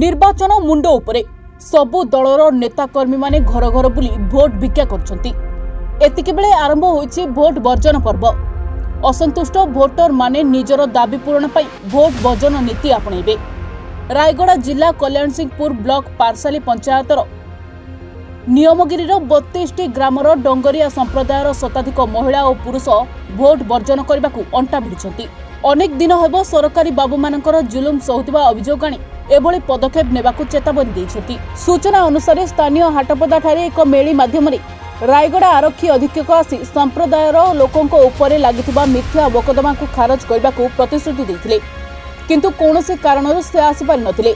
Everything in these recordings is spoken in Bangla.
ନିର୍ବାଚନ ମୁଣ୍ଡ ଉପରେ ସବୁ ଦଳର ନେତାକର୍ମୀମାନେ ଘର ଘର ବୁଲି ଭୋଟ୍ ଭିକ୍ଷା କରୁଛନ୍ତି ଏତିକିବେଳେ ଆରମ୍ଭ ହୋଇଛି ଭୋଟ୍ ବର୍ଜନ ପର୍ବ ଅସନ୍ତୁଷ୍ଟ ଭୋଟରମାନେ ନିଜର ଦାବି ପୂରଣ ପାଇଁ ଭୋଟ୍ ବର୍ଜନ ନୀତି ଆପଣେଇବେ ରାୟଗଡ଼ା ଜିଲ୍ଲା କଲ୍ୟାଣସିଂହପୁର ବ୍ଲକ ପାର୍ଶାଲି ପଞ୍ଚାୟତର ନିୟମଗିରିର ବତିଶଟି ଗ୍ରାମର ଡଙ୍ଗରିଆ ସମ୍ପ୍ରଦାୟର ଶତାଧିକ ମହିଳା ଓ ପୁରୁଷ ଭୋଟ୍ ବର୍ଜନ କରିବାକୁ ଅଣ୍ଟା ଭିଡ଼ିଛନ୍ତି অনেক দিন হব সরকারি বাবু বাবুমানঙ্কর জুলুম সহুথিবা অভিযোগ আনি এভাবে পদক্ষেপ নেওয়া চেতাবনী দিয়েছেন সূচনা অনুসারে স্থানীয় হাটপদাঠারে এক মেলি মাধ্যমে রায়গড়া আরক্ষী অধীক্ষক আসি সম্প্রদায়ের লোকঙ্ উপরে লাগিଥିବା মিথ্যা মোকদ্দমা খারজ করা প্রতিশ্রুতি দিয়ে কিন্তু কৌশি কারণ সে আসিপারি নথিলে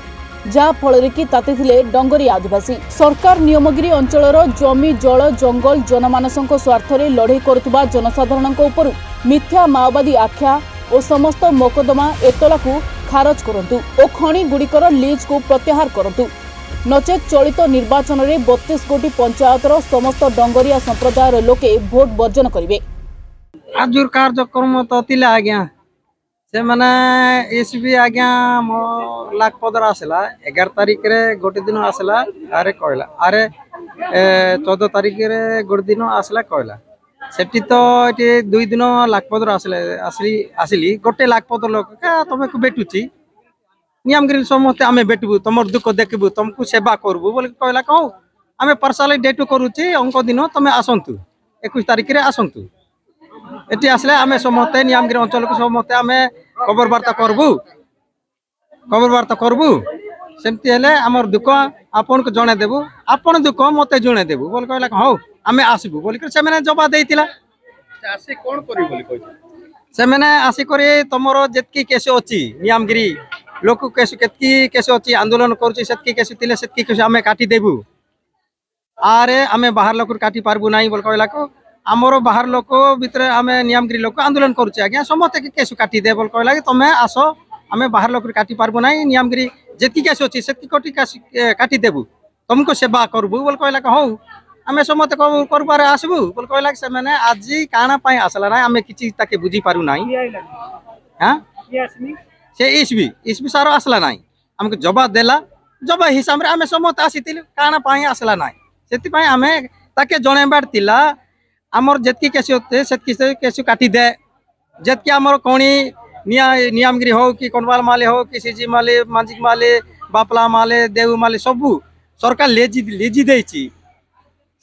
কি তাতে ତାତିଥିଲେ ଡଙ୍ଗରୀ আদিবাসী সরকার ନିୟମଗିରି ଅଞ୍ଚଳର জমি জল জঙ্গল ଜନମାନସଙ୍କ ସ୍ୱାର୍ଥରେ লড়াই କରୁଥିବା ଜନସାଧାରଣଙ୍କ উপর মিথ্যা মাওবাদী আখ্যা ଓ ସମସ୍ତ ମକଦ୍ଦମା ଏତଲାକୁ ଖାରଜ କରନ୍ତୁ ଓ ଖଣିଗୁଡ଼ିକର ଲିଜ୍କୁ ପ୍ରତ୍ୟାହାର କରନ୍ତୁ ନଚେତ୍ ଚଳିତ ନିର୍ବାଚନରେ ବତିଶ କୋଟି ପଞ୍ଚାୟତର ସମସ୍ତ ଡଙ୍ଗରିଆ ସମ୍ପ୍ରଦାୟର ଲୋକେ ଭୋଟ ବର୍ଜନ କରିବେ କାର୍ଯ୍ୟକ୍ରମ ତ ଥିଲା ଆଜ୍ଞା ସେମାନେ ଏସବି ଆଜ୍ଞା ମୋ ଲାଗପଦରେ ଆସିଲା ଏଗାର ତାରିଖରେ ଗୋଟେ ଦିନ ଆସିଲା ଆରେ କହିଲା ଆରେ ଚଉଦ ତାରିଖରେ ଗୋଟେ ଦିନ ଆସିଲା କହିଲା ସେଠି ତ ଏଠି ଦୁଇ ଦିନ ଲାଖପତ୍ର ଆସିଲେ ଆସିଲି ଆସିଲି ଗୋଟେ ଲାଖପତ୍ର ଲୋକ ତମକୁ ଭେଟୁଛି ନିୟମଗିରି ସମସ୍ତେ ଆମେ ଭେଟିବୁ ତମର ଦୁଃଖ ଦେଖିବୁ ତମକୁ ସେବା କରିବୁ ବୋଲି କହିଲା କହୁ ଆମେ ପର୍ସନାଲି ଡେଟ୍ କରୁଛି ଅଙ୍କ ଦିନ ତମେ ଆସନ୍ତୁ ଏକୋଇଶ ତାରିଖରେ ଆସନ୍ତୁ ଏଠି ଆସିଲେ ଆମେ ସମସ୍ତେ ନିୟମଗିରି ଅଞ୍ଚଳକୁ ସମସ୍ତେ ଆମେ ଖବରବାର୍ତ୍ତା କରିବୁ ଖବରବାର୍ତ୍ତା କରିବୁ ସେମିତି ହେଲେ ଆମର ଦୁଃଖ ଆପଣଙ୍କୁ ଜଣେଇଦେବୁ ଆପଣ ଦୁଃଖ ମୋତେ ଜଣେଇଦେବୁ ବୋଲି କହିଲା ହଉ ଆମେ ଆସିବୁ ବୋଲିକରି ସେମାନେ ଜବାବ ଦେଇଥିଲା ସେମାନେ ଆସିକରି ତମର ଯେତିକି କେସ୍ ଅଛି ନିୟମଗିରି ଲୋକ କେସ୍ କେତିକି କେସ୍ ଅଛି ଆନ୍ଦୋଳନ କରୁଛି ସେତିକି କେସ୍ ଥିଲେ ସେତିକି କେସ୍ ଆମେ କାଟିଦେବୁ ଆରେ ଆମେ ବାହାର ଲୋକରୁ କାଟି ପାରିବୁ ନାହିଁ ବୋଲି କହିଲା ଆମର ବାହାର ଲୋକ ଭିତରେ ଆମେ ନିୟମଗିରି ଲୋକ ଆନ୍ଦୋଳନ କରୁଛେ ଆଜ୍ଞା ସମସ୍ତେ କେସ୍ କାଟିଦେ ବୋଲି କହିଲା କି ତମେ ଆସ ଆମେ ବାହାର ଲୋକରୁ କାଟି ପାରିବୁ ନାହିଁ ନିୟମଗିରି ଯେତିକି କେସ୍ ଅଛି ସେତିକି କୋଟି କାଟିଦେବୁ ତମକୁ ସେବା କରିବୁ ବୋଲି କହିଲା ହଉ आम समस्त कर आसबू कहला से मैंने आज काणापी आसला ना आम कि बुझी पार ना से इसबी इसबी सार आसला ना आमको जवाब दे जवाब हिसाब से आम समस्त आसी काणापी आसला ना से आम ताके जनबार ला आमर जितक केसु केसु काटिदे जितक आमर कणी निया हो कि कणवाल माले हो कि सीजी माले मांजिक माले बापला माले देव माले सबू सरकार लेजी लेजी देची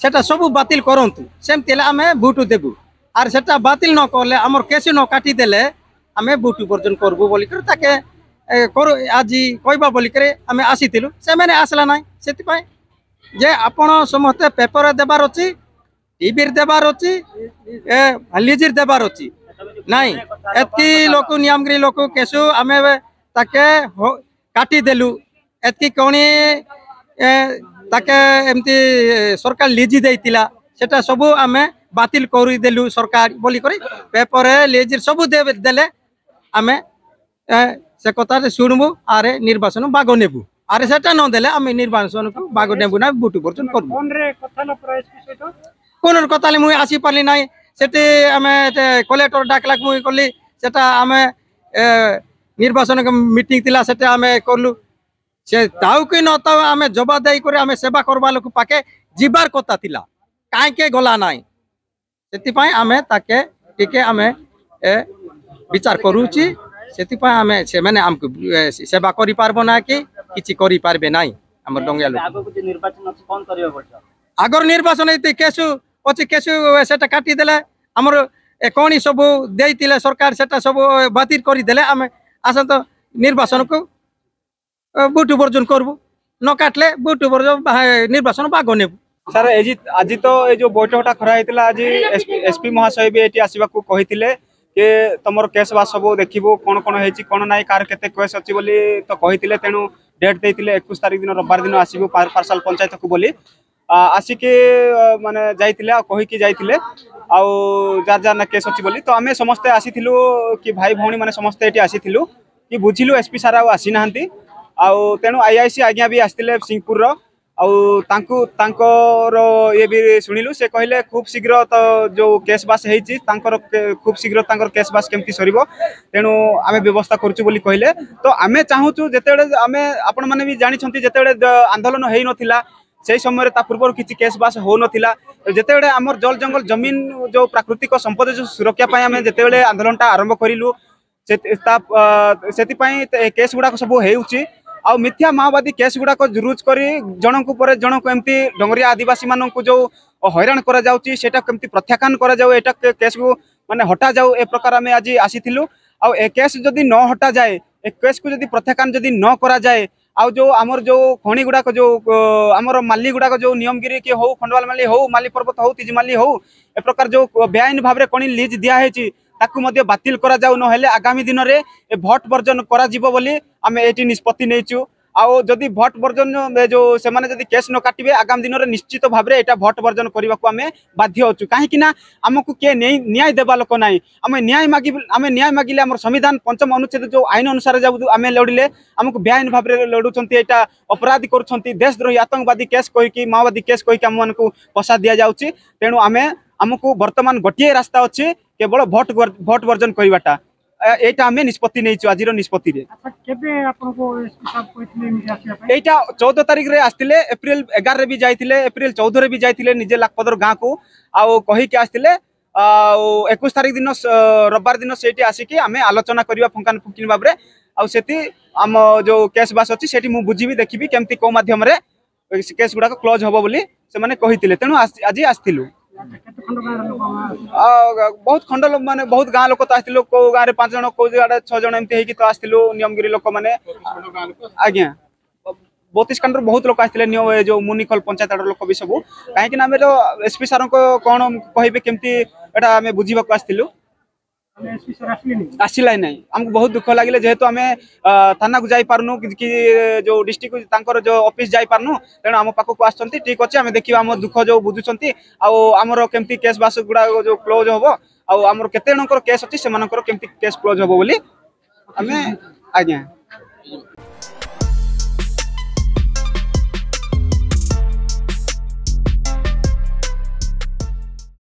সেটা সবু বাতিল করতু সেমতি হলে আমি ভোট দেবু আর সেটা বাতিল ন করলে আমার কেসি ন কাটি দেলে আমি ভোট বর্জন করবু করে তাকে কর আজি কইবা বলি করে আমি আসিলু সেমানে আসলা নাই সেপাই যে আপন সমস্ত পেপর দেবার অছি টিভির দেবার অছি লিজির দেবার অছি নাই এতকি লোক নিয়ামগিরি লোক কেসু আমি তাকে কাটি দেলু এতকি কোণী তাকে ଏମିତି ସରକାର ଲିଜି ଦେଇଥିଲା ସେଟା ସବୁ ଆମେ ବାତିଲ କରିଦେଲୁ ସରକାର ବୋଲିକରି ପେପରେ ଲିଜି ସବୁ ଦେଲେ ଆମେ ସେ କଥାରେ ଶୁଣିବୁ ଆରେ ନିର୍ବାଚନ ଭାଗ ନେବୁ ଆରେ ସେଟା ନ ଦେଲେ ଆମେ ନିର୍ବାଚନକୁ ଭାଗ ନେବୁ ନା ବୁଟୁ ବର୍ଜନ କରିବୁ কোনোর কথা হলে মুই আসি পারলি নাই সেটি আমি কলেক্টর ডাকলাক মুই কলি সেটা আমি নির্বাচন মিটিং লা সেটা আমি করলু ସେ ତାଉ କି ନ ତାଉ ଆମେ ଜବା ଦେଇକରି ଆମେ ସେବା କରବା ଲୋକ ପାଖେ ଯିବାର କଥା ଥିଲା କାହିଁକି ଗଲା ନାହିଁ ସେଥିପାଇଁ ଆମେ ତାକେ ଟିକେ ଆମେ ବିଚାର କରୁଛି ସେଥିପାଇଁ ଆମେ ସେମାନେ ଆମକୁ ସେବା କରିପାରିବ ନା କି କିଛି କରିପାରିବେ ନାହିଁ ଆମର ଡଙ୍ଗିଆ ଲୋକ ଆଗର ନିର୍ବାଚନ ଏତେ କେସୁ ଅଛି କେସୁ ସେଟା କାଟିଦେଲେ ଆମର କଣ ସବୁ ଦେଇଥିଲେ ସରକାର ସେଟା ସବୁ ବାତିଲ କରିଦେଲେ ଆମେ ଆସନ୍ତା ନିର୍ବାଚନକୁ ବୁଟ ବର୍ଜନ କରିବୁ ନ କାଟିଲେ ବୁଟ ବର୍ଜନ ନିର୍ବାଚନ ଭାଗ ନେବୁ ସାର୍ ଆଜି ଆଜି ତ ଏ ଯେଉଁ ବୈଠକଟା ଖରା ହେଇଥିଲା ଆଜି ଏସ୍ପି ମହାଶୟ ବି ଏଠି ଆସିବାକୁ କହିଥିଲେ କି ତମର କେସ୍ ବା ସବୁ ଦେଖିବୁ କ'ଣ କ'ଣ ହେଇଛି କ'ଣ ନାହିଁ କାହାର କେତେ କେସ୍ ଅଛି ବୋଲି ତ କହିଥିଲେ ତେଣୁ ଡେଟ୍ ଦେଇଥିଲେ ଏକୋଇଶ ତାରିଖ ଦିନ ରବିବାର ଦିନ ଆସିବୁ ପାର୍ସଲ ପଞ୍ଚାୟତକୁ ବୋଲି ଆସିକି ମାନେ ଯାଇଥିଲେ ଆଉ କହିକି ଯାଇଥିଲେ ଆଉ ଯାହାର ଯାହାର ନା କେସ୍ ଅଛି ବୋଲି ତ ଆମେ ସମସ୍ତେ ଆସିଥିଲୁ କି ଭାଇ ଭଉଣୀମାନେ ସମସ୍ତେ ଏଠି ଆସିଥିଲୁ କି ବୁଝିଲୁ ଏସ୍ପି ସାର୍ ଆଉ ଆସିନାହାନ୍ତି ଆଉ ତେଣୁ ଆଇ ଆଇ ସି ଆଜ୍ଞା ବି ଆସିଥିଲେ ସିଂହପୁରର ଆଉ ତାଙ୍କୁ ତାଙ୍କର ଇଏ ବି ଶୁଣିଲୁ ସେ କହିଲେ ଖୁବ୍ ଶୀଘ୍ର ତ ଯେଉଁ କେସ୍ ବାସ୍ ହେଇଛି ତାଙ୍କର ଖୁବ୍ ଶୀଘ୍ର ତାଙ୍କର କେସ୍ ବାସ୍ କେମିତି ସରିବ ତେଣୁ ଆମେ ବ୍ୟବସ୍ଥା କରୁଛୁ ବୋଲି କହିଲେ ତ ଆମେ ଚାହୁଁଛୁ ଯେତେବେଳେ ଆମେ ଆପଣମାନେ ବି ଜାଣିଛନ୍ତି ଯେତେବେଳେ ଆନ୍ଦୋଳନ ହେଇନଥିଲା ସେଇ সেই সময় তা পূর্ব কিছু কেস বাস হোনথিলা যেতবে আমার জল জঙ্গল জমিন যে প্রাকৃতিক সম্পদ যে সুরক্ষা আমি যেতবে আন্দোলনটা আরম্ভ করিলু ସେଥିପାଇଁ କେସ୍ ଗୁଡ଼ାକ ସବୁ ହେଉଛି मिथ्या माओवादी केस गुड़ाक रुज कर जन जनक एमती डंगरिया आदिवासी मान को जो हईराण करमी प्रत्याख्यन करस को मानते हटा जाऊ ए प्रकार आम आज आसी आस जदि न हटा जाए केस को प्रत्याख्यन जदि न कराए आउ जो आमर जो खणी गुड़ाक जो आम माली गुड़ाक जो नियमगिरी कि हो खंडवाल माली हो माली पर्वत हो तिजमाली हो प्रकार जो बेआईन भाव में कणी लिज दिया है ତାକୁ ମଧ୍ୟ ବାତିଲ କରାଯାଉ ନହେଲେ ଆଗାମୀ ଦିନରେ ଏ ଭୋଟ ବର୍ଜନ କରାଯିବ ବୋଲି ଆମେ ଏଠି ନିଷ୍ପତ୍ତି ନେଇଛୁ ଆଉ ଯଦି ଭୋଟ ବର୍ଜନ ଯେଉଁ ସେମାନେ ଯଦି କେସ୍ ନ କାଟିବେ ଆଗାମୀ ଦିନରେ ନିଶ୍ଚିତ ଭାବରେ ଏଇଟା ଭୋଟ ବର୍ଜନ କରିବାକୁ ଆମେ ବାଧ୍ୟ ଅଛୁ କାହିଁକି ନା ଆମକୁ କିଏ ନ୍ୟାୟ ଦେବା ଲୋକ ନାହିଁ ଆମେ ନ୍ୟାୟ ମାଗି ଆମେ ନ୍ୟାୟ ମାଗିଲେ ଆମର ସମ୍ବିଧାନ ପଞ୍ଚମ ଅନୁଚ୍ଛେଦ ଯେଉଁ ଆଇନ ଅନୁସାରେ ଯାଉ ଆମେ ଲଢ଼ିଲେ ଆମକୁ ବେଆଇନ ଭାବରେ ଲଢ଼ୁଛନ୍ତି ଏଇଟା ଅପରାଧୀ କରୁଛନ୍ତି ଦେଶଦ୍ରୋହୀ ଆତଙ୍କବାଦୀ କେସ୍ କହିକି ମାଓବାଦୀ କେସ୍ କହିକି ଆମମାନଙ୍କୁ ପସା ଦିଆଯାଉଛି ତେଣୁ ଆମେ ଆମକୁ ବର୍ତ୍ତମାନ ଗୋଟିଏ ରାସ୍ତା ଅଛି केवल भोट भोट वर्जन करवाटा यहाँ आम निष्पत्ति आज निष्पत्ति यहाँ चौदह तारीख में आसते एप्रिल एगारे भी जाते एप्रिल चौदह भी जाते निजे लाखपदर गाँ को आउ कहीकि आसते एक तारीख दिन रविवार दिन से आसिक आम आलोचना करवा फुकान फुकिन भाव में आती आम जो कैश बास अच्छी से बुझी देखी कमी कौ मध्यम कैश गुड़ाक क्लोज हम बोली तेणु आज आसलू बहुत खंड लोक मैंने बहुत गाँव लोक तो आसो कौ गाँव में पांच जन कौ आड़े जन एमती तो आसलू नियमगिरी लोक मैंने आज्ञा बतीस खंड बहुत लोग आते हैं जो मुनिखल पंचायत आड़ लोक भी सब कहीं आम एसपी सारों कौन कहे कमी एटा बुझाक आसलू আসলে না আমি বহুত দুঃখ লাগিলে যেহেতু আমি থানা কু যাই পারনু কি যে ডিস্ট্রিক্ট তাঁকর যে অফিস যাই পারনু তেণু আম পাখক আসছেন ঠিক আছে আমি দেখিবা আমার দুঃখ যে বুঝুছেন আমার কেমতি কেস বাস গুড়া যে ক্লোজ হব আমার কেতে জনকর কেস অছি সেমানকর কেমতি কেস ক্লোজ হব বলি আমি আজ্ঞা